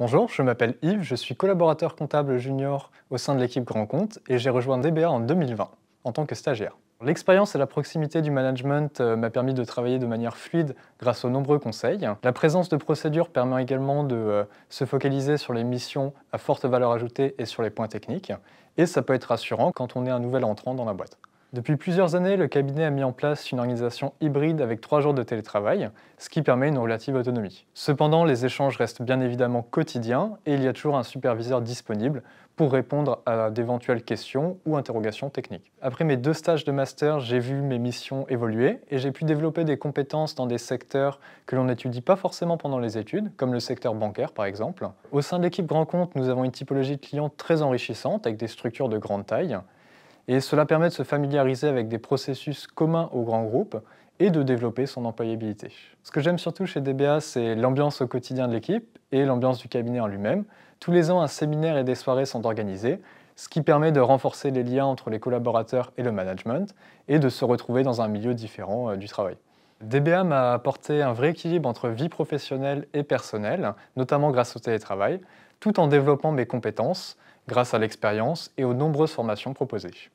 Bonjour, je m'appelle Yves, je suis collaborateur comptable junior au sein de l'équipe Grand Compte et j'ai rejoint DBA en 2020 en tant que stagiaire. L'expérience et la proximité du management euh, m'a permis de travailler de manière fluide grâce aux nombreux conseils. La présence de procédures permet également de euh, se focaliser sur les missions à forte valeur ajoutée et sur les points techniques. Et ça peut être rassurant quand on est un nouvel entrant dans la boîte. Depuis plusieurs années, le cabinet a mis en place une organisation hybride avec trois jours de télétravail, ce qui permet une relative autonomie. Cependant, les échanges restent bien évidemment quotidiens et il y a toujours un superviseur disponible pour répondre à d'éventuelles questions ou interrogations techniques. Après mes deux stages de master, j'ai vu mes missions évoluer et j'ai pu développer des compétences dans des secteurs que l'on n'étudie pas forcément pendant les études, comme le secteur bancaire par exemple. Au sein de l'équipe Grand Compte, nous avons une typologie de clients très enrichissante avec des structures de grande taille. Et cela permet de se familiariser avec des processus communs aux grands groupes et de développer son employabilité. Ce que j'aime surtout chez DBA, c'est l'ambiance au quotidien de l'équipe et l'ambiance du cabinet en lui-même. Tous les ans, un séminaire et des soirées sont organisés, ce qui permet de renforcer les liens entre les collaborateurs et le management et de se retrouver dans un milieu différent euh, du travail. DBA m'a apporté un vrai équilibre entre vie professionnelle et personnelle, notamment grâce au télétravail tout en développant mes compétences grâce à l'expérience et aux nombreuses formations proposées.